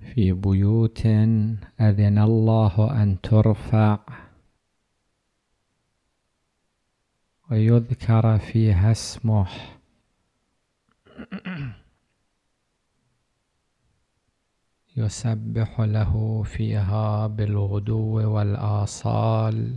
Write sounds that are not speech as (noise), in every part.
في بيوت أذن الله أن ترفع ويذكر فيها اسمه يسبح له فيها بالغدو والآصال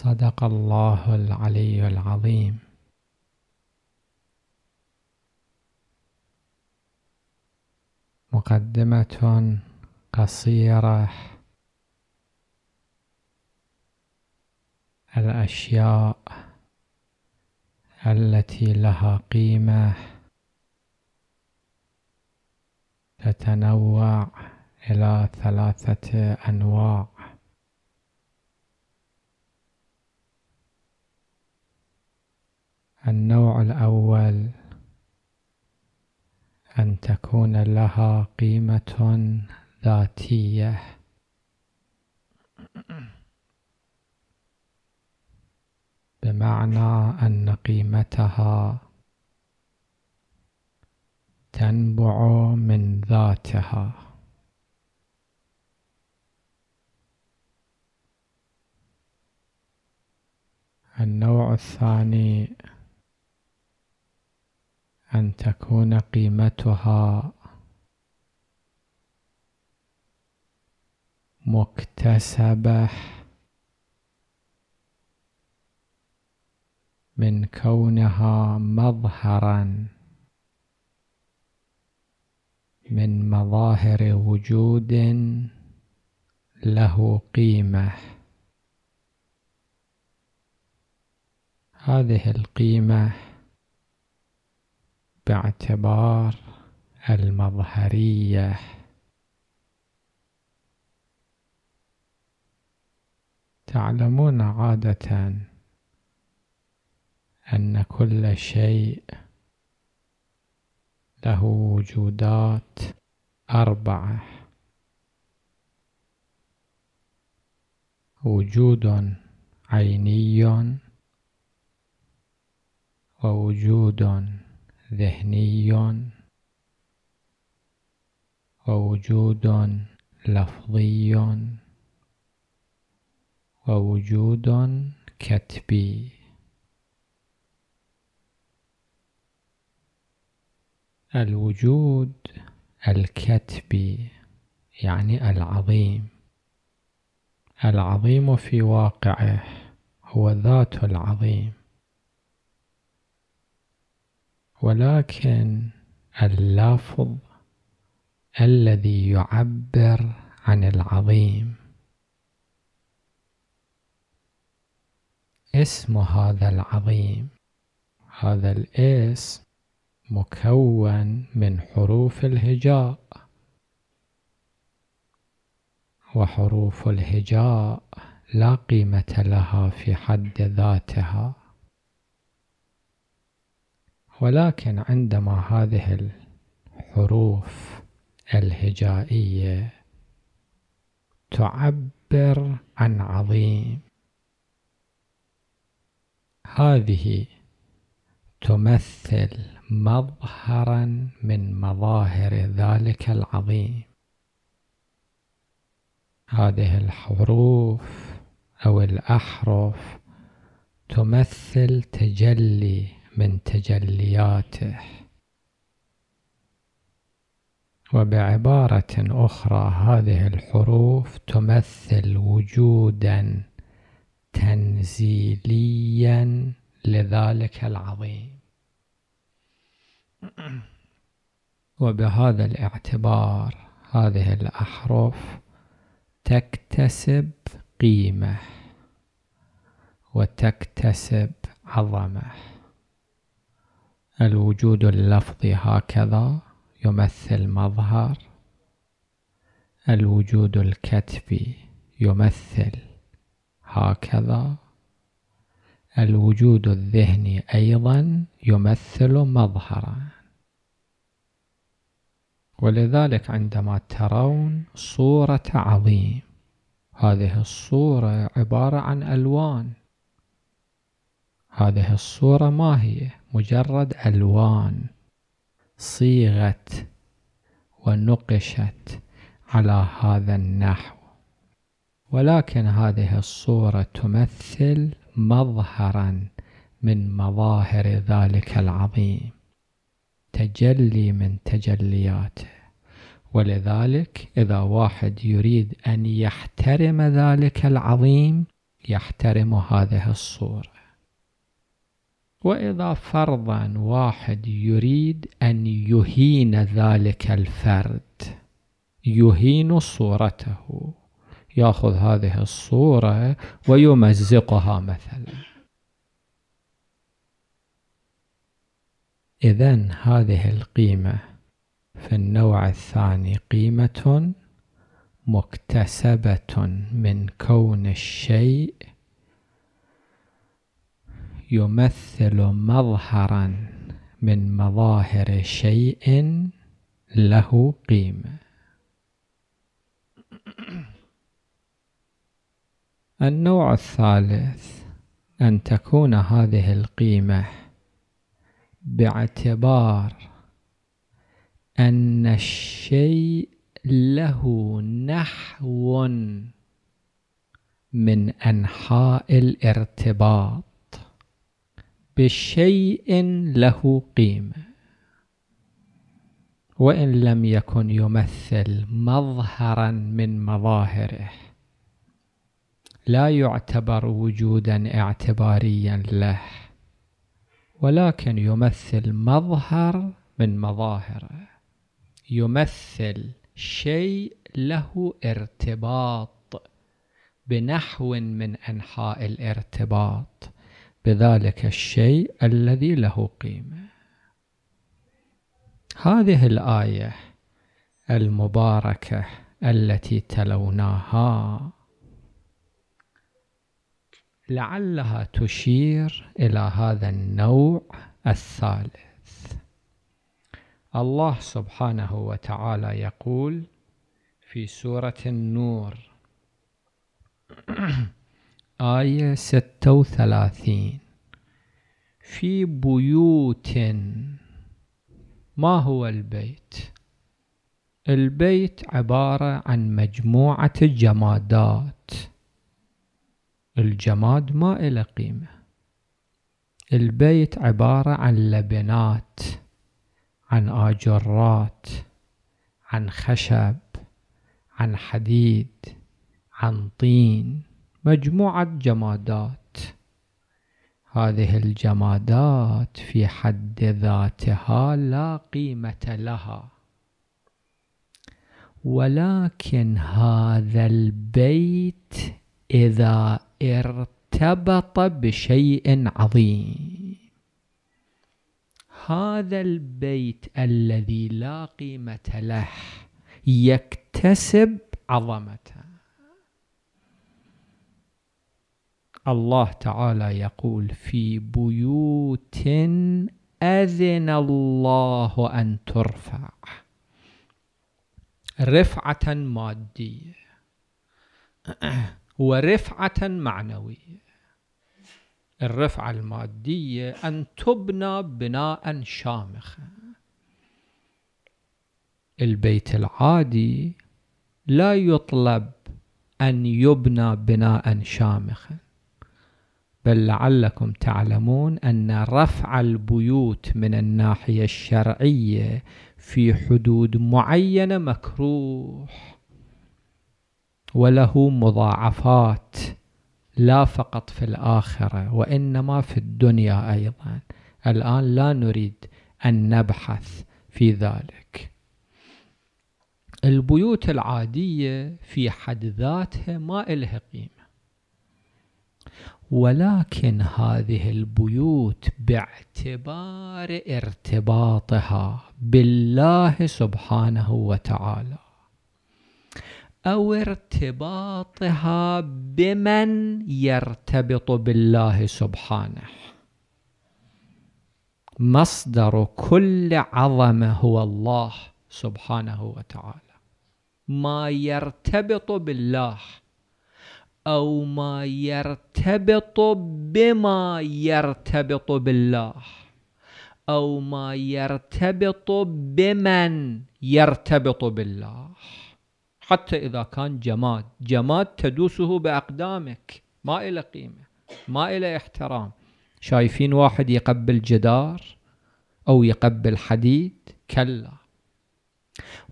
صدق الله العلي العظيم مقدمة قصيرة الأشياء التي لها قيمة تتنوع إلى ثلاثة أنواع النوع الأول أن تكون لها قيمة ذاتية بمعنى أن قيمتها تنبع من ذاتها النوع الثاني أن تكون قيمتها مكتسبة من كونها مظهرا من مظاهر وجود له قيمة هذه القيمة باعتبار المظهريه تعلمون عاده ان كل شيء له وجودات اربعه وجود عيني ووجود ذهني ووجود لفظي ووجود كتبي الوجود الكتبي يعني العظيم العظيم في واقعه هو ذات العظيم ولكن اللافظ الذي يعبر عن العظيم اسم هذا العظيم هذا الاسم مكون من حروف الهجاء وحروف الهجاء لا قيمة لها في حد ذاتها ولكن عندما هذه الحروف الهجائية تعبر عن عظيم هذه تمثل مظهرا من مظاهر ذلك العظيم هذه الحروف او الاحرف تمثل تجلي من تجلياته وبعبارة أخرى هذه الحروف تمثل وجودا تنزيليا لذلك العظيم وبهذا الاعتبار هذه الأحرف تكتسب قيمة وتكتسب عظمه الوجود اللفظي هكذا يمثل مظهر الوجود الكتفي يمثل هكذا الوجود الذهني أيضا يمثل مظهرا ولذلك عندما ترون صورة عظيم هذه الصورة عبارة عن ألوان هذه الصورة ما هي؟ مجرد ألوان صيغت ونقشت على هذا النحو ولكن هذه الصورة تمثل مظهرا من مظاهر ذلك العظيم تجلي من تجلياته ولذلك إذا واحد يريد أن يحترم ذلك العظيم يحترم هذه الصورة وإذا فرضا واحد يريد أن يهين ذلك الفرد يهين صورته ياخذ هذه الصورة ويمزقها مثلا إذا هذه القيمة في النوع الثاني قيمة مكتسبة من كون الشيء يمثل مظهرا من مظاهر شيء له قيمه النوع الثالث ان تكون هذه القيمه باعتبار ان الشيء له نحو من انحاء الارتباط بشيء له قيمة وإن لم يكن يمثل مظهرا من مظاهره لا يعتبر وجودا اعتباريا له ولكن يمثل مظهر من مظاهره يمثل شيء له ارتباط بنحو من انحاء الارتباط بذلك الشيء الذي له قيمة هذه الآية المباركة التي تلوناها لعلها تشير إلى هذا النوع الثالث الله سبحانه وتعالى يقول في سورة النور (clears throat) آية ستة وثلاثين في بيوت ما هو البيت البيت عبارة عن مجموعة جمادات الجماد ما إلى قيمة البيت عبارة عن لبنات عن آجرات عن خشب عن حديد عن طين مجموعة جمادات هذه الجمادات في حد ذاتها لا قيمة لها ولكن هذا البيت إذا ارتبط بشيء عظيم هذا البيت الذي لا قيمة له يكتسب عظمته الله تعالى يقول في بيوت أذن الله أن ترفع رفعة مادية (clears throat) ورفعة معنوية الرفعة المادية أن تبنى بناء شامخا البيت العادي لا يطلب أن يبنى بناء شامخا بل لعلكم تعلمون أن رفع البيوت من الناحية الشرعية في حدود معينة مكروه وله مضاعفات لا فقط في الآخرة وإنما في الدنيا أيضا الآن لا نريد أن نبحث في ذلك البيوت العادية في حد ذاتها ما إلها قيمة ولكن هذه البيوت باعتبار ارتباطها بالله سبحانه وتعالى او ارتباطها بمن يرتبط بالله سبحانه مصدر كل عظمه هو الله سبحانه وتعالى ما يرتبط بالله أو ما يرتبط بما يرتبط بالله أو ما يرتبط بمن يرتبط بالله حتى إذا كان جماد جماد تدوسه بأقدامك ما إلى قيمة ما إلى احترام شايفين واحد يقبل جدار أو يقبل حديد كلا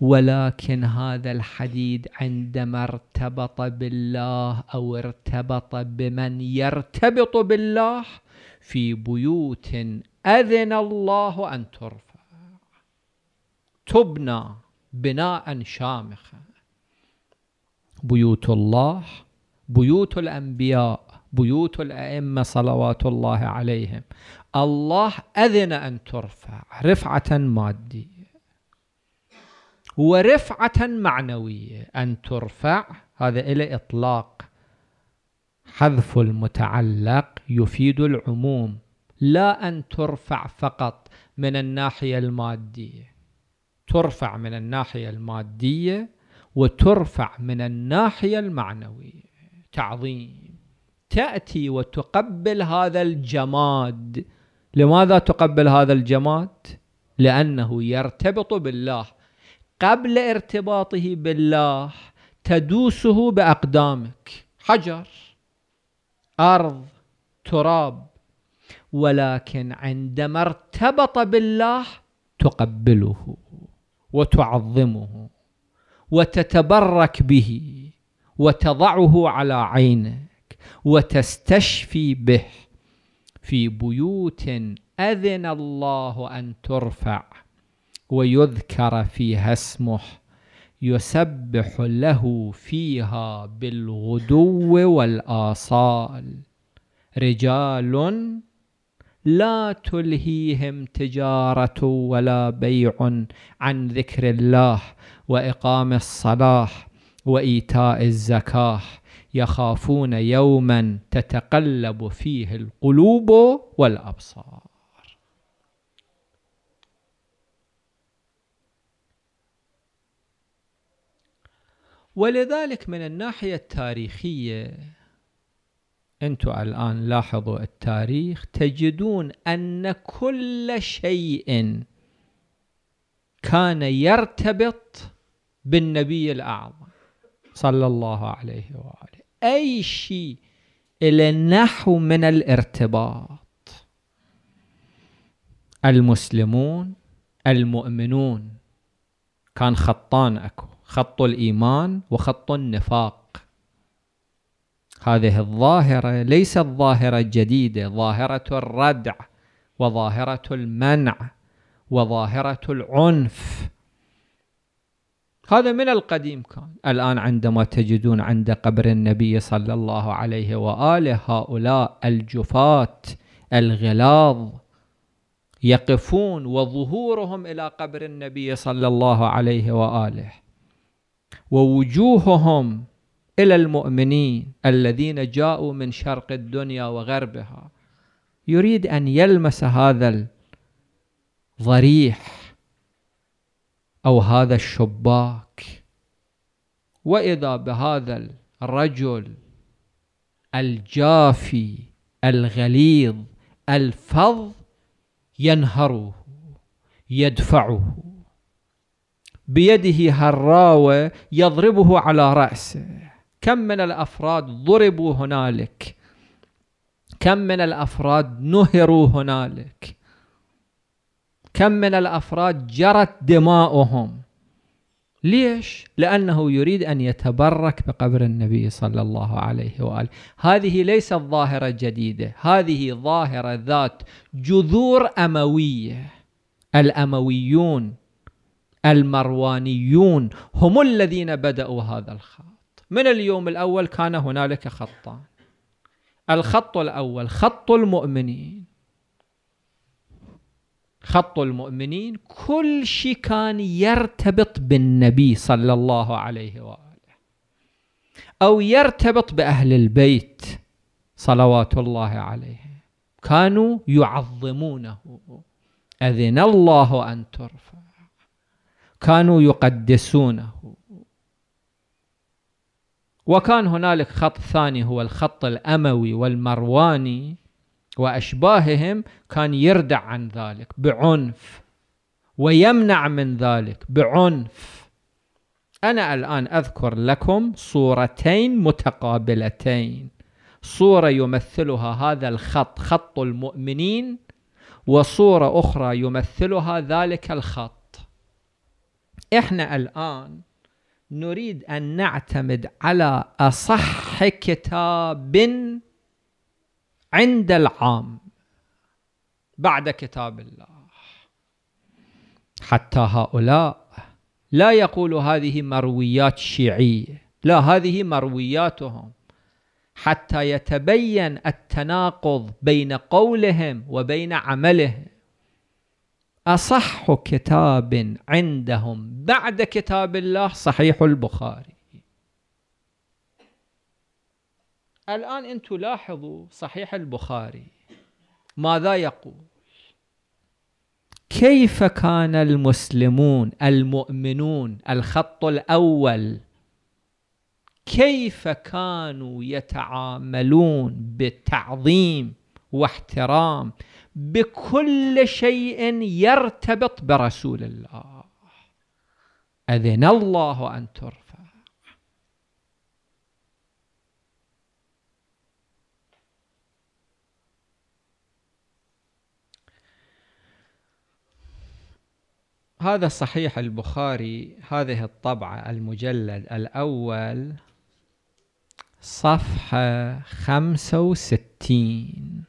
ولكن هذا الحديد عندما ارتبط بالله او ارتبط بمن يرتبط بالله في بيوت اذن الله ان ترفع تبنى بناء شامخا بيوت الله بيوت الانبياء بيوت الائمه صلوات الله عليهم الله اذن ان ترفع رفعه ماديه ورفعة معنوية أن ترفع هذا إلى إطلاق حذف المتعلق يفيد العموم لا أن ترفع فقط من الناحية المادية ترفع من الناحية المادية وترفع من الناحية المعنوية تعظيم تأتي وتقبل هذا الجماد لماذا تقبل هذا الجماد؟ لأنه يرتبط بالله قبل ارتباطه بالله تدوسه باقدامك حجر ارض تراب ولكن عندما ارتبط بالله تقبله وتعظمه وتتبرك به وتضعه على عينك وتستشفي به في بيوت اذن الله ان ترفع ويذكر فيها اسمه يسبح له فيها بالغدو والآصال رجال لا تلهيهم تجارة ولا بيع عن ذكر الله وإقام الصلاة وإيتاء الزكاة يخافون يوما تتقلب فيه القلوب والأبصار ولذلك من الناحية التاريخية أنتم الآن لاحظوا التاريخ تجدون أن كل شيء كان يرتبط بالنبي الأعظم صلى الله عليه وآله أي شيء إلى نحو من الارتباط المسلمون المؤمنون كان خطان أكو خط الايمان وخط النفاق هذه الظاهره ليست ظاهره جديده ظاهره الردع وظاهره المنع وظاهره العنف هذا من القديم كان الآن عندما تجدون عند قبر النبي صلى الله عليه وآله هؤلاء الجفاة الغلاظ يقفون وظهورهم إلى قبر النبي صلى الله عليه وآله ووجوههم إلى المؤمنين الذين جاءوا من شرق الدنيا وغربها يريد أن يلمس هذا الضريح أو هذا الشباك وإذا بهذا الرجل الجافي الغليظ الفظ ينهره يدفعه بيده هراوة يضربه على رأسه كم من الأفراد ضربوا هنالك كم من الأفراد نهروا هنالك كم من الأفراد جرت دماؤهم ليش؟ لأنه يريد أن يتبرك بقبر النبي صلى الله عليه وآله هذه ليست ظاهرة جديدة هذه ظاهرة ذات جذور أموية الأمويون المروانيون هم الذين بدأوا هذا الخط من اليوم الأول كان هنالك خطان الخط الأول خط المؤمنين خط المؤمنين كل شيء كان يرتبط بالنبي صلى الله عليه وآله أو يرتبط بأهل البيت صلوات الله عليه كانوا يعظمونه أذن الله أن ترفع كانوا يقدسونه وكان هنالك خط ثاني هو الخط الأموي والمرواني وأشباههم كان يردع عن ذلك بعنف ويمنع من ذلك بعنف أنا الآن أذكر لكم صورتين متقابلتين صورة يمثلها هذا الخط خط المؤمنين وصورة أخرى يمثلها ذلك الخط احنا الان نريد ان نعتمد على اصح كتاب عند العام بعد كتاب الله حتى هؤلاء لا يقول هذه مرويات شيعيه لا هذه مروياتهم حتى يتبين التناقض بين قولهم وبين عملهم اصح كتاب عندهم بعد كتاب الله صحيح البخاري الان انتم لاحظوا صحيح البخاري ماذا يقول كيف كان المسلمون المؤمنون الخط الاول كيف كانوا يتعاملون بتعظيم واحترام بكل شيء يرتبط برسول الله أذن الله أن ترفع هذا صحيح البخاري هذه الطبعة المجلد الأول صفحة خمسة وستين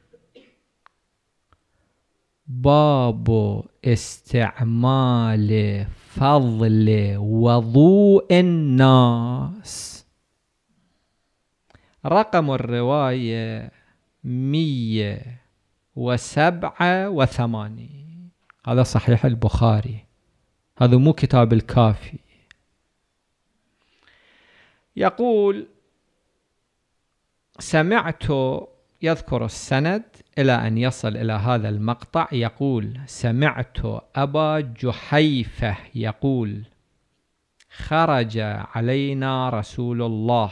باب استعمال فضل وضوء الناس رقم الرواية مية وسبعة وثمانين هذا صحيح البخاري هذا مو كتاب الكافي يقول سمعت يذكر السند إلى أن يصل إلى هذا المقطع يقول سمعت أبا جحيفة يقول خرج علينا رسول الله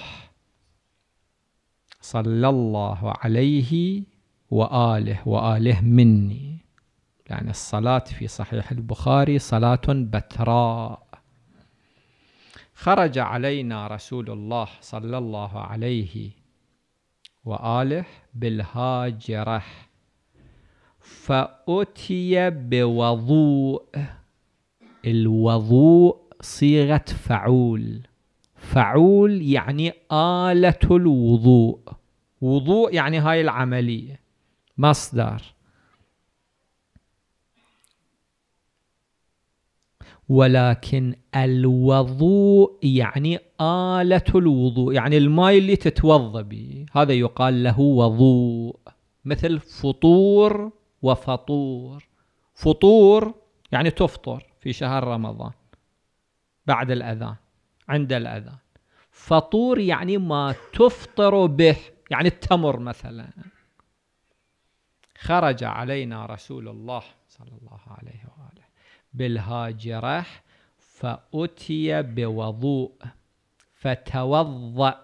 صلى الله عليه وآله وآله مني يعني الصلاة في صحيح البخاري صلاة بتراء خرج علينا رسول الله صلى الله عليه وآله بالهاجرة فأتي بوضوء الوضوء صيغة فعول فعول يعني آلة الوضوء وضوء يعني هاي العملية مصدر ولكن الوضوء يعني آلة الوضوء يعني الماء اللي تتوضا به هذا يقال له وضوء مثل فطور وفطور فطور يعني تفطر في شهر رمضان بعد الأذان عند الأذان فطور يعني ما تفطر به يعني التمر مثلا خرج علينا رسول الله صلى الله عليه وآله بالهاجرة فأتي بوضوء فتوضأ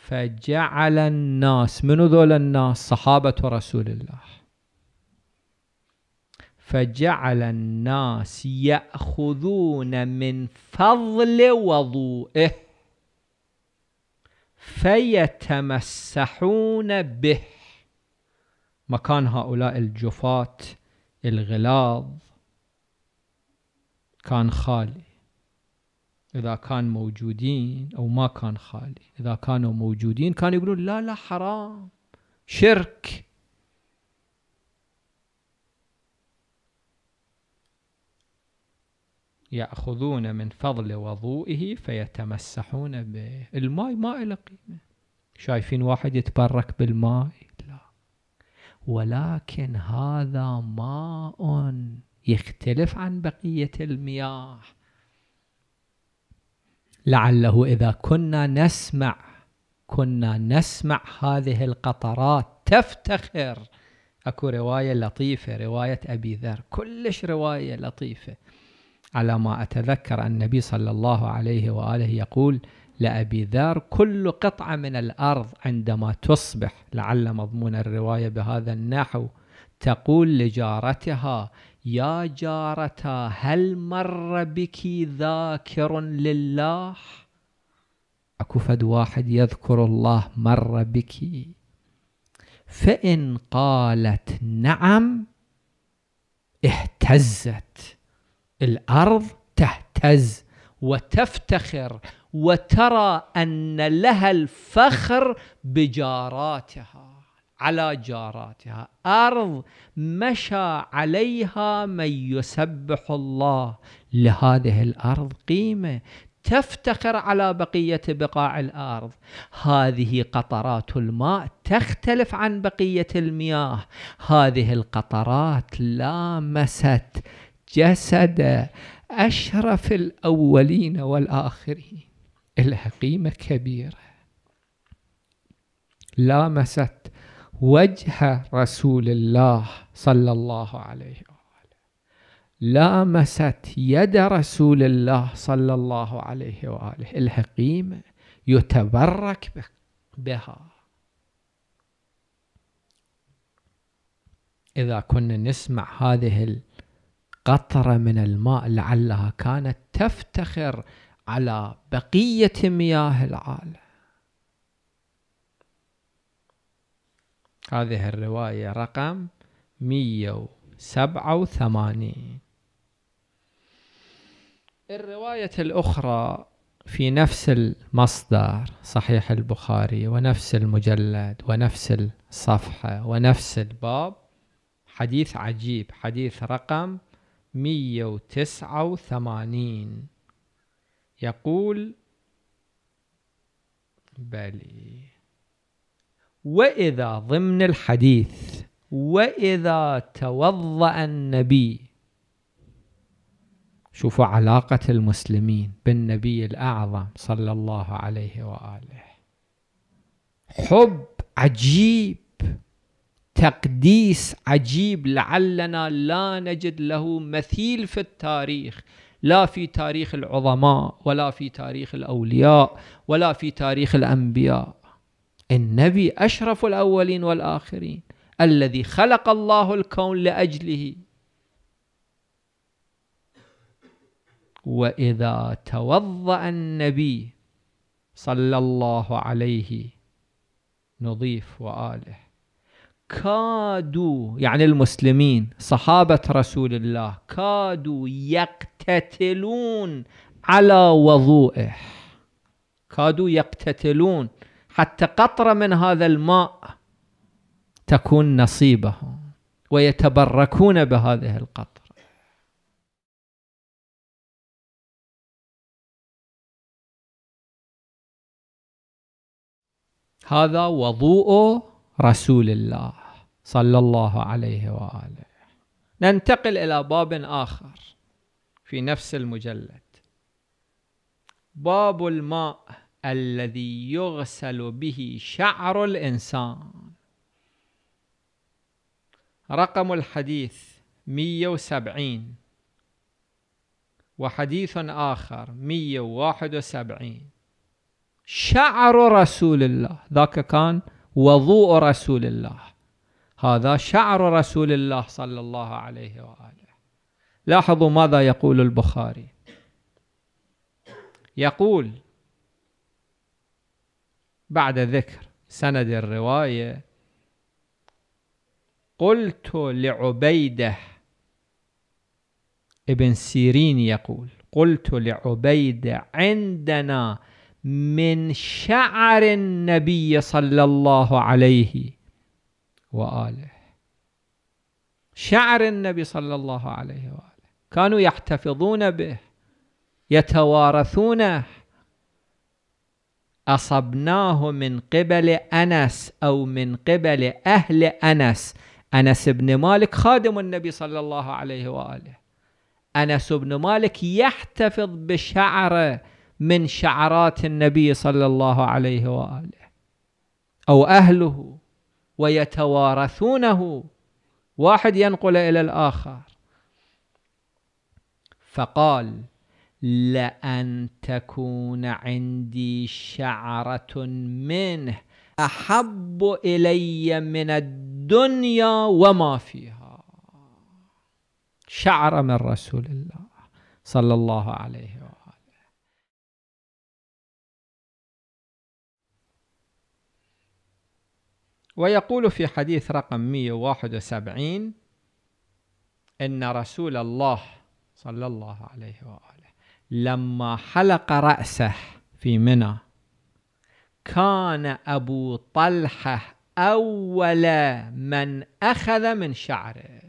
فجعل الناس منو ذول الناس صحابة رسول الله فجعل الناس يأخذون من فضل وضوئه فيتمسحون به مكان هؤلاء الجفاة الغلاظ كان خالي إذا كان موجودين أو ما كان خالي إذا كانوا موجودين كانوا يقولون لا لا حرام شرك يأخذون من فضل وضوئه فيتمسحون به الماء ما له قيمة شايفين واحد يتبرك بالماء لا ولكن هذا ماء يختلف عن بقية المياه لعله إذا كنا نسمع كنا نسمع هذه القطرات تفتخر اكو رواية لطيفة رواية أبي ذر كلش رواية لطيفة على ما أتذكر النبي صلى الله عليه وآله يقول لأبي ذر كل قطعة من الأرض عندما تصبح لعل مضمون الرواية بهذا النحو تقول لجارتها يا جارتا هل مر بك ذاكر لله اكو فد واحد يذكر الله مر بك فان قالت نعم اهتزت الارض تهتز وتفتخر وترى ان لها الفخر بجاراتها على جاراتها أرض مشى عليها من يسبح الله لهذه الأرض قيمة تفتخر على بقية بقاع الأرض هذه قطرات الماء تختلف عن بقية المياه هذه القطرات لامست جسد أشرف الأولين والآخرين لها قيمة كبيرة لامست وجه رسول الله صلى الله عليه وآله لامست يد رسول الله صلى الله عليه وآله الها قيمة يتبرك بها إذا كنا نسمع هذه القطرة من الماء لعلها كانت تفتخر على بقية مياه العالم هذه الرواية رقم 187 الرواية الأخرى في نفس المصدر صحيح البخاري ونفس المجلد ونفس الصفحة ونفس الباب حديث عجيب حديث رقم 189 يقول بلي واذا ضمن الحديث واذا توضا النبي شوفوا علاقه المسلمين بالنبي الاعظم صلى الله عليه واله حب عجيب تقديس عجيب لعلنا لا نجد له مثيل في التاريخ لا في تاريخ العظماء ولا في تاريخ الاولياء ولا في تاريخ الانبياء النبي أشرف الأولين والآخرين الذي خلق الله الكون لأجله وإذا توضأ النبي صلى الله عليه نضيف وآله كادوا يعني المسلمين صحابة رسول الله كادوا يقتتلون على وضوئه كادوا يقتتلون حتى قطرة من هذا الماء تكون نصيبهم ويتبركون بهذه القطرة هذا وضوء رسول الله صلى الله عليه وآله ننتقل إلى باب آخر في نفس المجلد باب الماء الذي يغسل به شعر الإنسان رقم الحديث 170 وحديث آخر 171 شعر رسول الله ذاك كان وضوء رسول الله هذا شعر رسول الله صلى الله عليه وآله لاحظوا ماذا يقول البخاري يقول بعد ذكر سند الرواية قلت لعبيده ابن سيرين يقول قلت لعبيده عندنا من شعر النبي صلى الله عليه وآله شعر النبي صلى الله عليه وآله كانوا يحتفظون به يتوارثونه أصبناه من قبل أنس أو من قبل أهل أنس أنس بن مالك خادم النبي صلى الله عليه وآله أنس بن مالك يحتفظ بشعره من شعرات النبي صلى الله عليه وآله أو أهله ويتوارثونه واحد ينقل إلى الآخر فقال لأن تكون عندي شعرة منه أحب إلي من الدنيا وما فيها شعر من رسول الله صلى الله عليه وآله ويقول في حديث رقم 171 إن رسول الله صلى الله عليه وآله لما حلق رأسه في منى كان أبو طلحة أول من أخذ من شعره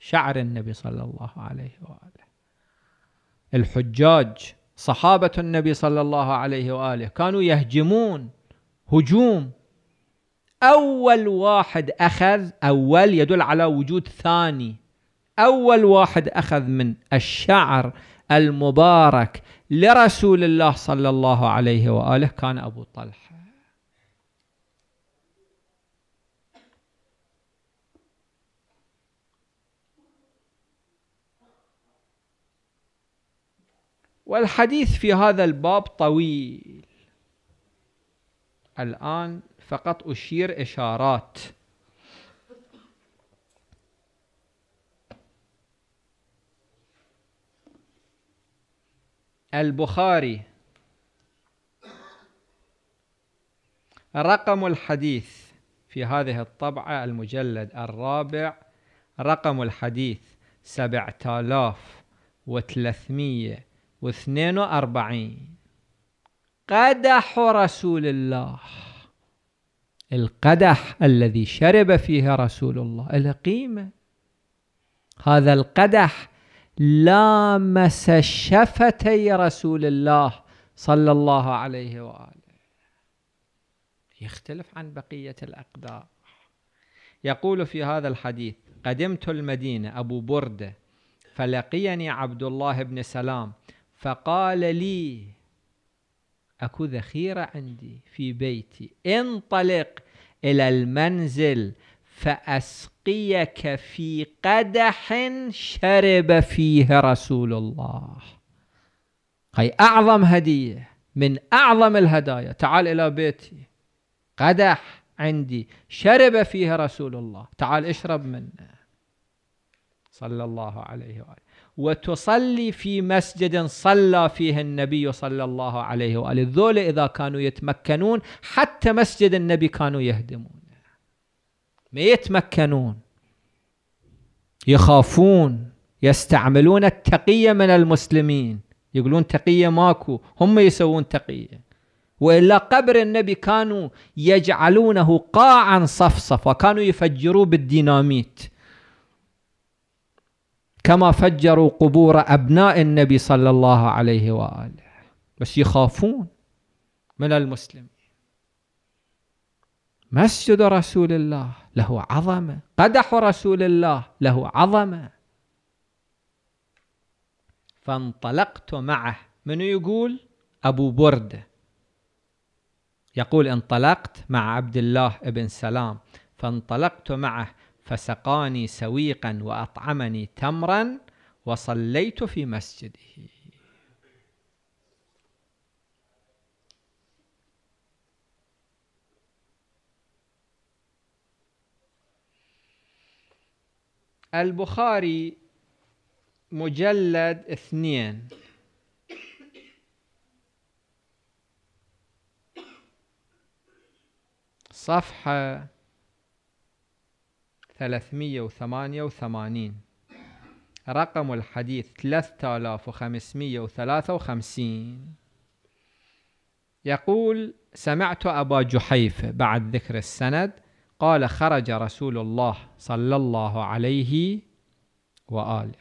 شعر النبي صلى الله عليه وآله الحجاج صحابة النبي صلى الله عليه وآله كانوا يهجمون هجوم أول واحد أخذ أول يدل على وجود ثاني أول واحد أخذ من الشعر المبارك لرسول الله صلى الله عليه واله كان ابو طلحه والحديث في هذا الباب طويل الان فقط اشير اشارات البخاري رقم الحديث في هذه الطبعة المجلد الرابع رقم الحديث سبعة آلاف وثلاثمية واثنين وأربعين قدح رسول الله القدح الذي شرب فيه رسول الله له قيمة هذا القدح لامس شفتي رسول الله صلى الله عليه واله يختلف عن بقيه الاقدار يقول في هذا الحديث قدمت المدينه ابو برده فلقيني عبد الله بن سلام فقال لي اكو ذخيره عندي في بيتي انطلق الى المنزل فاسقى يلقيك في قدح شرب فيه رسول الله هي أعظم هدية من أعظم الهدايا تعال إلى بيتي قدح عندي شرب فيه رسول الله تعال اشرب منه صلى الله عليه وآله وتصلي في مسجد صلى فيه النبي صلى الله عليه وآله ذول إذا كانوا يتمكنون حتى مسجد النبي كانوا يهدمون ما يتمكنون يخافون يستعملون التقية من المسلمين يقولون تقية ماكو هم يسوون تقية وإلا قبر النبي كانوا يجعلونه قاعا صفصفا كانوا يفجروه بالديناميت كما فجروا قبور أبناء النبي صلى الله عليه وآله بس يخافون من المسلمين مسجد رسول الله له عظمة قدح رسول الله له عظمة فانطلقت معه من يقول أبو بردة يقول انطلقت مع عبد الله بن سلام فانطلقت معه فسقاني سويقا وأطعمني تمرا وصليت في مسجده البخاري مجلد اثنين صفحة ثلاثمية وثمانية وثمانين رقم الحديث ثلاثة آلاف وخمسمية وثلاثة وخمسين يقول سمعت أبا جحيفة بعد ذكر السند قال خرج رسول الله صلى الله عليه واله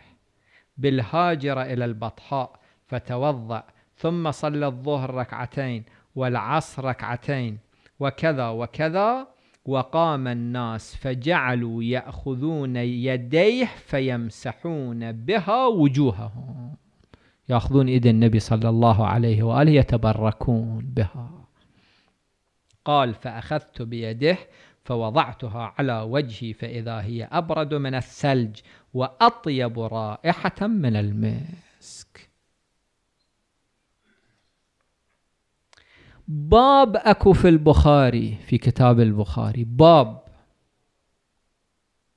بالهاجره الى البطحاء فتوضا ثم صلى الظهر ركعتين والعصر ركعتين وكذا وكذا وقام الناس فجعلوا ياخذون يديه فيمسحون بها وجوههم ياخذون يد النبي صلى الله عليه واله يتبركون بها قال فاخذت بيده فوضعتها على وجهي فإذا هي أبرد من الثلج وأطيب رائحة من المسك باب أكو في البخاري في كتاب البخاري باب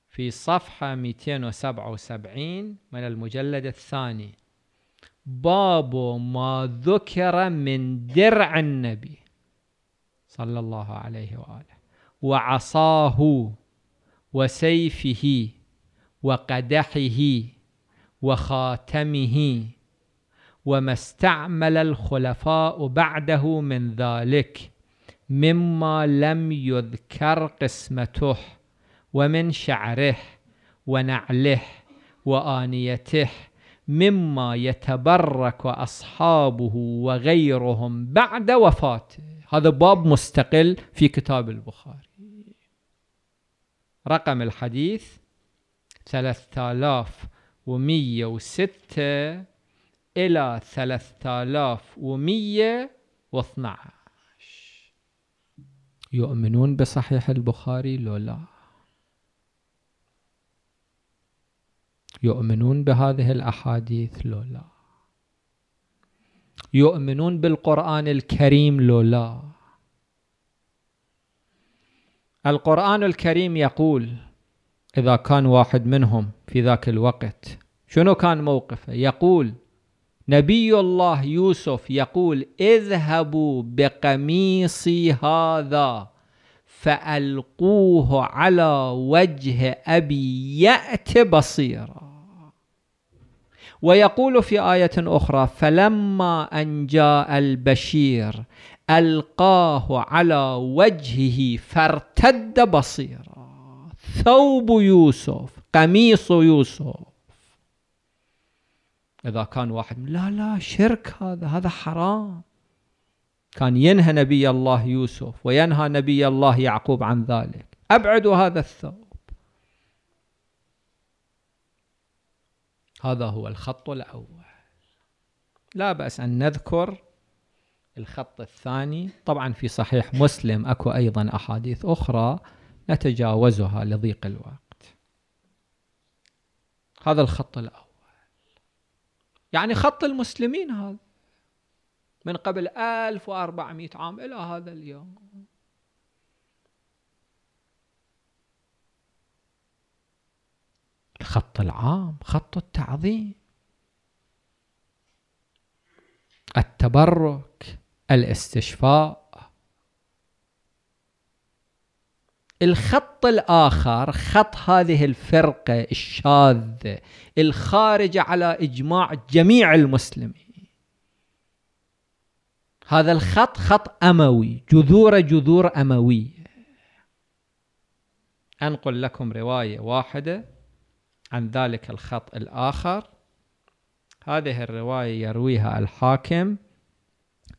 في صفحة 277 من المجلد الثاني باب ما ذكر من درع النبي صلى الله عليه وآله وعصاه وسيفه وقدحه وخاتمه وما استعمل الخلفاء بعده من ذلك مما لم يذكر قسمته ومن شعره ونعله وآنيته مما يتبرك أصحابه وغيرهم بعد وفاته هذا باب مستقل في كتاب البخاري رقم الحديث 3106 إلى 3112 يؤمنون بصحيح البخاري لو لا يؤمنون بهذه الأحاديث لو لا يؤمنون بالقرآن الكريم لو لا القرآن الكريم يقول إذا كان واحد منهم في ذاك الوقت شنو كان موقفه يقول نبي الله يوسف يقول اذهبوا بقميصي هذا فألقوه على وجه أبي يأت بصيراً ويقول في آية أخرى فلما أن جاء البشير ألقاه على وجهه فارتد بصيرا ثوب يوسف قميص يوسف إذا كان واحد لا لا شرك هذا هذا حرام كان ينهى نبي الله يوسف وينهى نبي الله يعقوب عن ذلك أبعدوا هذا الثوب هذا هو الخط الأول لا بأس أن نذكر الخط الثاني طبعا في صحيح مسلم أكو أيضا أحاديث أخرى نتجاوزها لضيق الوقت هذا الخط الأول يعني خط المسلمين هذا من قبل 1400 عام إلى هذا اليوم الخط العام خط التعظيم التبرك الاستشفاء الخط الآخر خط هذه الفرقة الشاذة الخارجة على إجماع جميع المسلمين هذا الخط خط أموي جذور جذور أموية أنقل لكم رواية واحدة عن ذلك الخط الآخر هذه الرواية يرويها الحاكم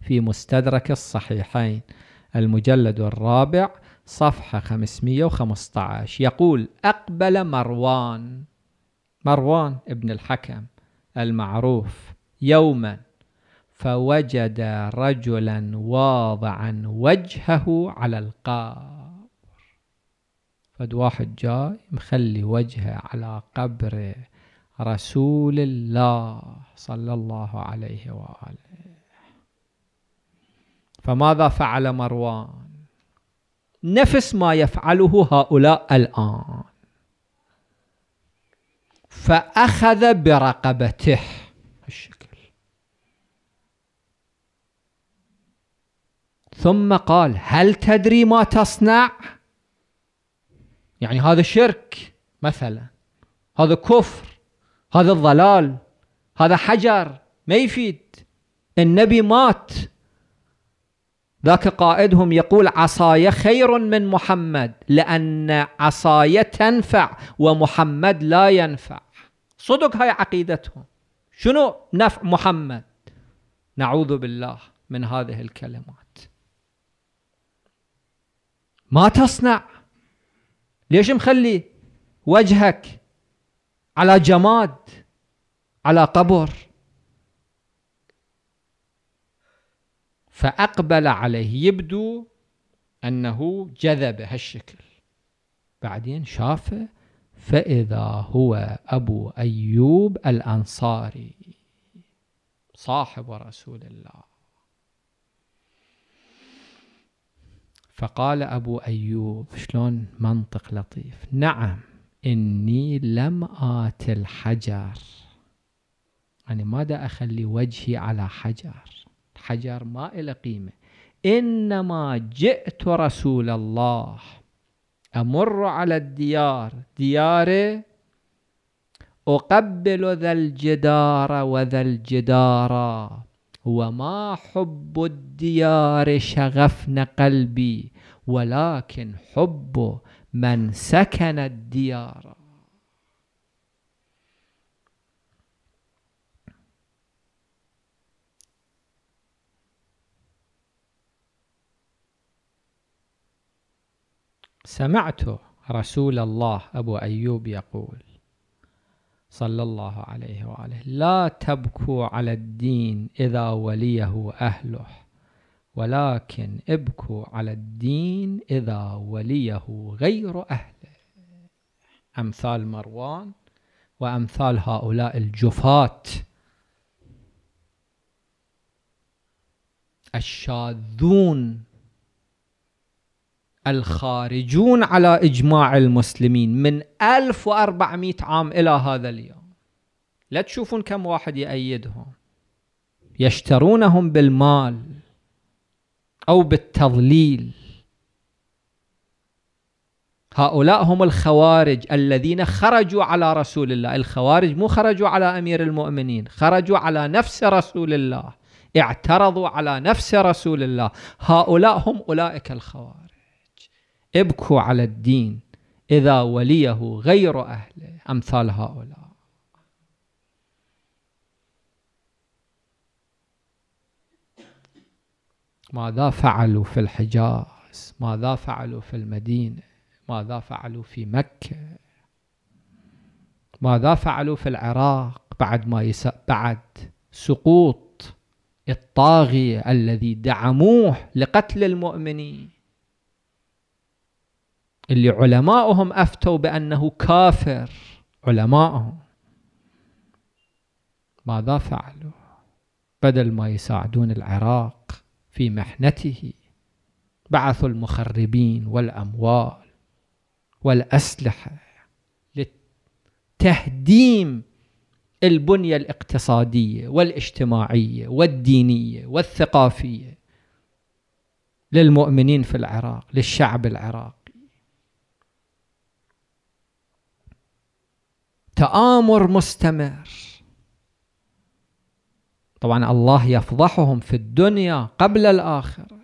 في مستدرك الصحيحين المجلد الرابع صفحة 515 يقول أقبل مروان مروان ابن الحكم المعروف يوما فوجد رجلا واضعا وجهه على القار فد واحد جاي مخلي وجهه على قبر رسول الله صلى الله عليه وآله فماذا فعل مروان نفس ما يفعله هؤلاء الآن فأخذ برقبته الشكل ثم قال هل تدري ما تصنع؟ يعني هذا شرك مثلا هذا كفر هذا الضلال هذا حجر ما يفيد النبي مات ذاك قائدهم يقول عصاي خير من محمد لأن عصاي تنفع ومحمد لا ينفع صدق هاي عقيدتهم شنو نفع محمد نعوذ بالله من هذه الكلمات ما تصنع ليش مخلي وجهك على جماد على قبر فأقبل عليه يبدو أنه جذب هالشكل بعدين شافه فإذا هو أبو أيوب الأنصاري صاحب رسول الله فقال أبو أيوب شلون منطق لطيف نعم إني لم آت الحجر أنا يعني ماذا أخلي وجهي على حجر حجر ما له قيمة إنما جئت رسول الله أمر على الديار دياري أقبل ذا الجدار وذا الجدار وما حب الديار شغفن قلبي ولكن حب من سكن الديار سمعت رسول الله ابو ايوب يقول صلى الله عليه وآله لا تبكوا على الدين إذا وليه أهله ولكن ابكوا على الدين إذا وليه غير أهله أمثال مروان وأمثال هؤلاء الجفاة الشاذون الخارجون على إجماع المسلمين من 1400 عام إلى هذا اليوم لا تشوفون كم واحد يأيدهم يشترونهم بالمال أو بالتضليل هؤلاء هم الخوارج الذين خرجوا على رسول الله الخوارج مو خرجوا على أمير المؤمنين خرجوا على نفس رسول الله اعترضوا على نفس رسول الله هؤلاء هم أولئك الخوارج ابكوا على الدين إذا وليه غير أهله أمثال هؤلاء ماذا فعلوا في الحجاز ماذا فعلوا في المدينة ماذا فعلوا في مكة ماذا فعلوا في العراق بعد ما يس... بعد سقوط الطاغية الذي دعموه لقتل المؤمنين اللي علماؤهم أفتوا بأنه كافر علماؤهم ماذا فعلوا بدل ما يساعدون العراق في محنته بعثوا المخربين والأموال والأسلحة لتهديم البنية الاقتصادية والاجتماعية والدينية والثقافية للمؤمنين في العراق للشعب العراقي تآمر مستمر طبعا الله يفضحهم في الدنيا قبل الآخرة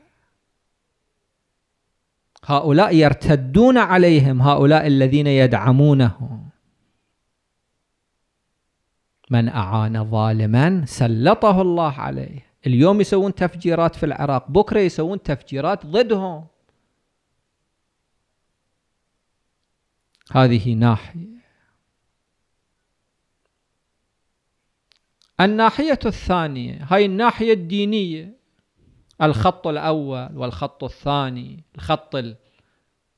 هؤلاء يرتدون عليهم هؤلاء الذين يدعمونهم من أعان ظالما سلطه الله عليه اليوم يسوون تفجيرات في العراق بكرة يسوون تفجيرات ضدهم هذه ناحية الناحية الثانية هاي الناحية الدينية الخط الأول والخط الثاني الخط ال...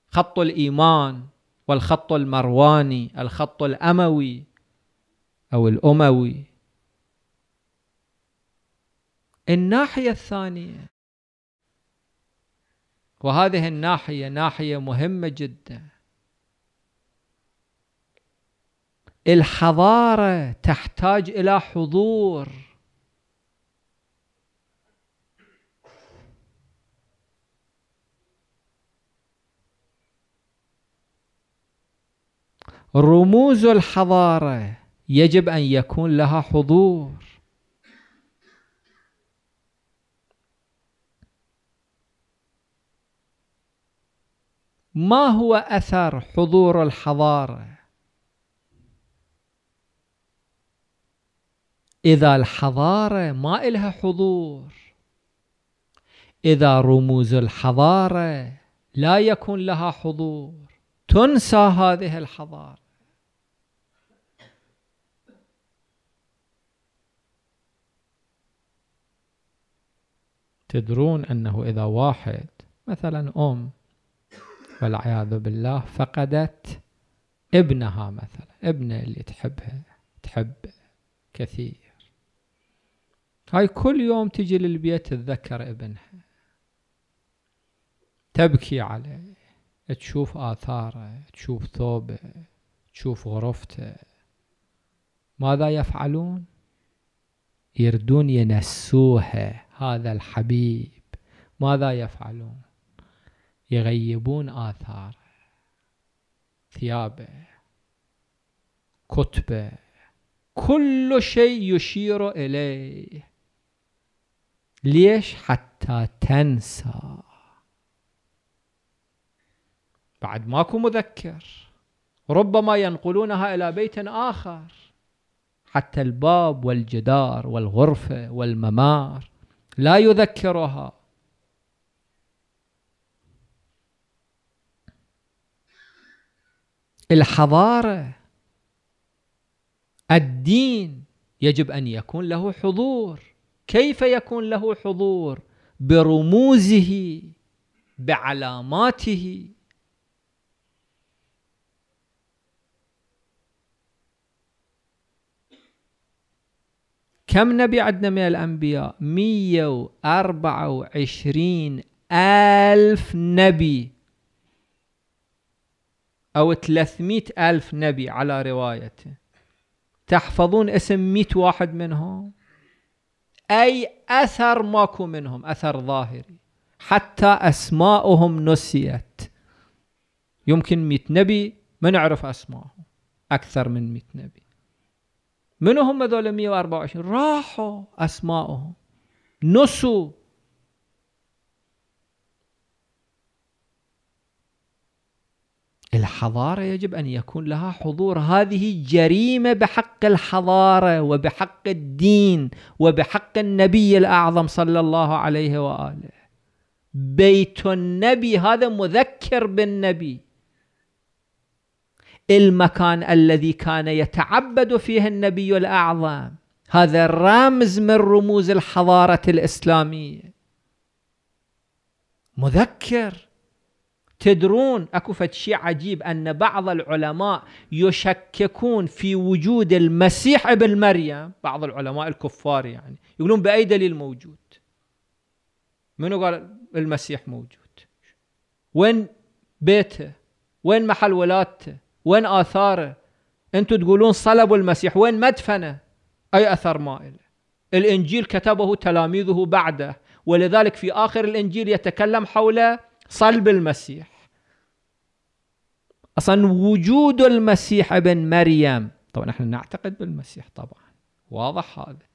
خط الإيمان والخط المرواني الخط الأموي أو الأموي الناحية الثانية وهذه الناحية ناحية مهمة جدا الحضارة تحتاج إلى حضور رموز الحضارة يجب أن يكون لها حضور ما هو أثر حضور الحضارة إذا الحضارة ما إلها حضور إذا رموز الحضارة لا يكون لها حضور تنسى هذه الحضارة تدرون أنه إذا واحد مثلا أم والعياذ بالله فقدت ابنها مثلا ابنه اللي تحبها تحب كثير هاي كل يوم تجي للبيت تذكر ابنها تبكي عليه تشوف آثاره تشوف ثوبه تشوف غرفته ماذا يفعلون يردون ينسوها هذا الحبيب ماذا يفعلون يغيبون آثاره ثيابه كتبه كل شيء يشير إليه ليش حتى تنسى بعد ماكو مذكر ربما ينقلونها إلى بيت آخر حتى الباب والجدار والغرفة والممار لا يذكرها الحضارة الدين يجب أن يكون له حضور كيف يكون له حضور برموزه بعلاماته كم نبي عندنا من الأنبياء وعشرين ألف نبي أو ثلاثمائة ألف نبي على روايته تحفظون اسم 100 واحد منهم أي أثر ماكو منهم أثر ظاهري حتى أسماؤهم نسيت يمكن ميت نبي ما نعرف أسماؤهم أكثر من ميت نبي من هم هذول 124 راحوا أسماؤهم نسوا الحضارة يجب أن يكون لها حضور هذه جريمة بحق الحضارة وبحق الدين وبحق النبي الأعظم صلى الله عليه وآله بيت النبي هذا مذكر بالنبي المكان الذي كان يتعبد فيه النبي الأعظم هذا رمز من رموز الحضارة الإسلامية مذكر تدرون اكو فد شيء عجيب ان بعض العلماء يشككون في وجود المسيح ابن مريم بعض العلماء الكفار يعني يقولون باي دليل موجود منو قال المسيح موجود وين بيته وين محل ولادته وين اثاره انتم تقولون صلبوا المسيح وين مدفنه اي اثر ما له الانجيل كتبه تلاميذه بعده ولذلك في اخر الانجيل يتكلم حول صلب المسيح اصلا وجود المسيح ابن مريم طبعا احنا نعتقد بالمسيح طبعا واضح هذا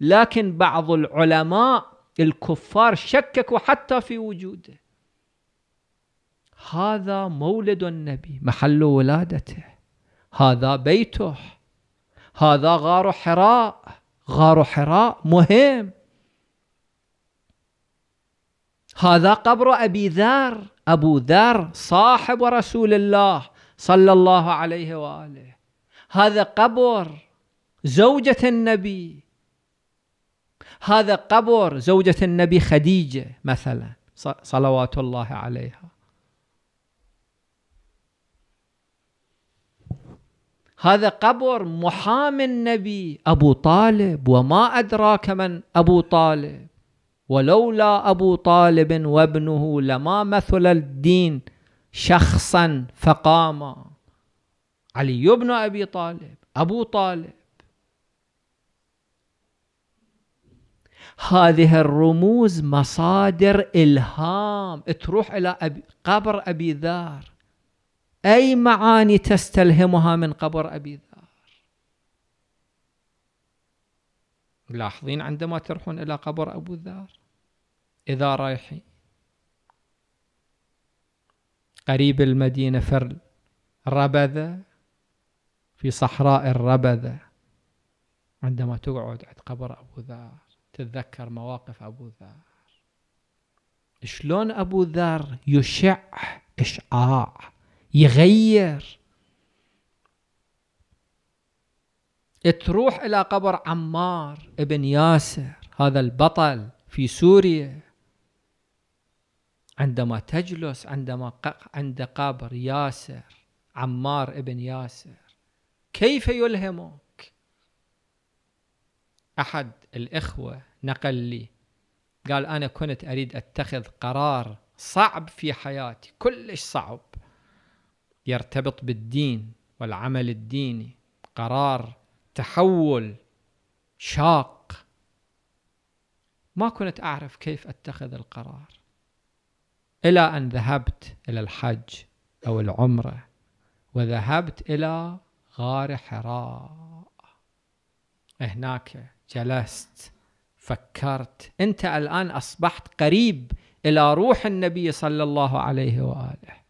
لكن بعض العلماء الكفار شككوا حتى في وجوده هذا مولد النبي محل ولادته هذا بيته هذا غار حراء غار حراء مهم هذا قبر أبي ذر أبو ذر صاحب رسول الله صلى الله عليه وآله هذا قبر زوجة النبي هذا قبر زوجة النبي خديجة مثلا صلوات الله عليها هذا قبر محام النبي أبو طالب وما أدراك من أبو طالب ولولا أبو طالب وابنه لما مثل الدين شخصا فقام علي بن أبي طالب أبو طالب هذه الرموز مصادر إلهام تروح إلى أبي قبر أبي ذار أي معاني تستلهمها من قبر أبي ذار ملاحظين عندما تروحون إلى قبر أبو ذار إذا رايحي قريب المدينة فرل ربذة في صحراء الربذة عندما تقعد عند قبر أبو ذر تتذكر مواقف أبو ذر شلون أبو ذر يشع إشعاع يغير تروح إلى قبر عمار ابن ياسر هذا البطل في سوريا عندما تجلس عندما عند قبر ياسر عمار ابن ياسر كيف يلهمك أحد الإخوة نقل لي قال أنا كنت أريد أتخذ قرار صعب في حياتي كلش صعب يرتبط بالدين والعمل الديني قرار تحول شاق ما كنت أعرف كيف أتخذ القرار إلى أن ذهبت إلى الحج أو العمرة وذهبت إلى غار حراء هناك جلست فكرت أنت الآن أصبحت قريب إلى روح النبي صلى الله عليه وآله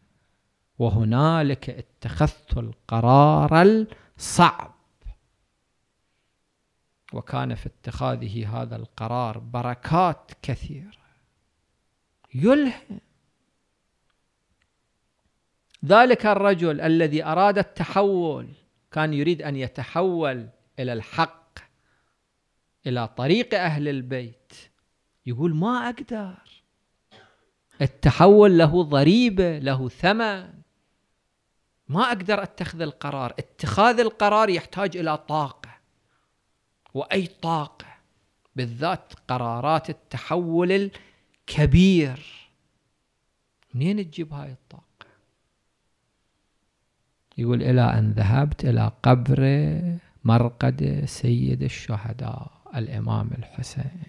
وهنالك اتخذت القرار الصعب وكان في اتخاذه هذا القرار بركات كثيره يلهم ذلك الرجل الذي أراد التحول كان يريد أن يتحول إلى الحق إلى طريق أهل البيت يقول ما أقدر التحول له ضريبة له ثمن ما أقدر أتخذ القرار اتخاذ القرار يحتاج إلى طاقة وأي طاقة بالذات قرارات التحول الكبير منين تجيب هاي الطاقة يقول إلى أن ذهبت إلى قبر مرقد سيد الشهداء الإمام الحسين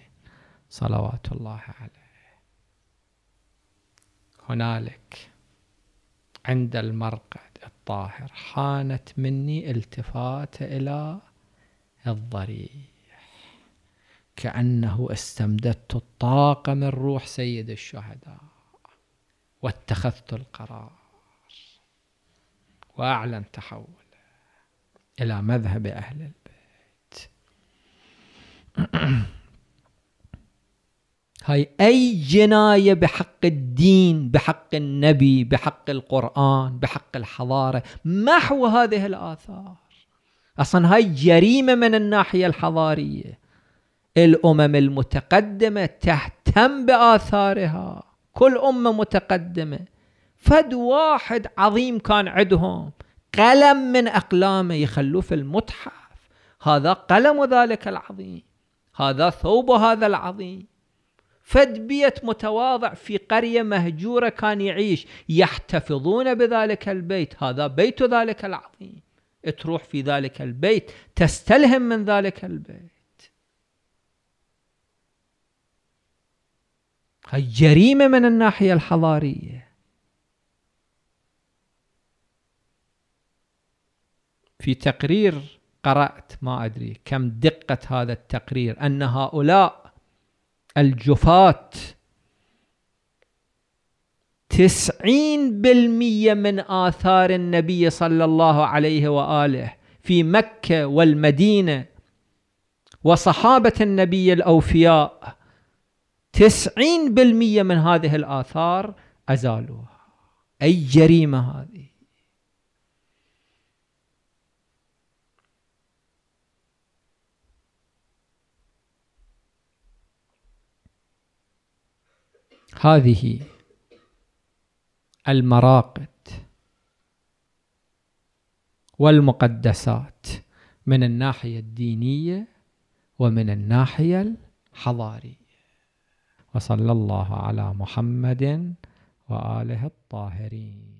صلوات الله عليه هنالك عند المرقد الطاهر حانت مني التفاتة إلى الضريح كأنه استمددت الطاقة من روح سيد الشهداء واتخذت القرار وأعلن تحول إلى مذهب أهل البيت (clears throat) هاي أي جناية بحق الدين بحق النبي بحق القرآن بحق الحضارة محو هذه الآثار أصلا هاي جريمة من الناحية الحضارية الأمم المتقدمة تهتم بآثارها كل أمة متقدمة فد واحد عظيم كان عندهم قلم من أقلامه يخلوه في المتحف هذا قلم ذلك العظيم هذا ثوب هذا العظيم فد بيت متواضع في قرية مهجورة كان يعيش يحتفظون بذلك البيت هذا بيت ذلك العظيم تروح في ذلك البيت تستلهم من ذلك البيت هاي جريمة من الناحية الحضارية في تقرير قرأت ما أدري كم دقة هذا التقرير أن هؤلاء الجفاة تسعين بالمية من آثار النبي صلى الله عليه وآله في مكة والمدينة وصحابة النبي الأوفياء تسعين بالمية من هذه الآثار أزالوها أي جريمة هذه هذه المراقد والمقدسات من الناحية الدينية ومن الناحية الحضارية وصلى الله على محمد وآله الطاهرين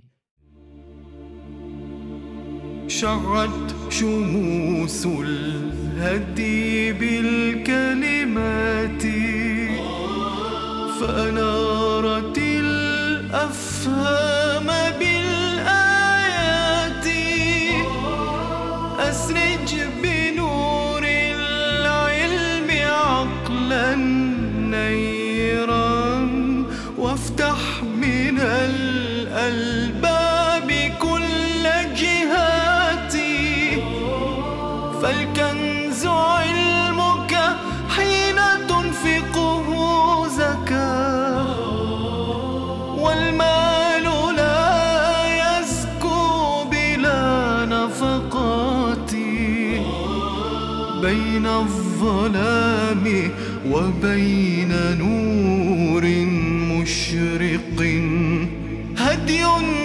شعت شموس الهدي بالكلمات فأنارت الأفهام وبين نور مشرق هدي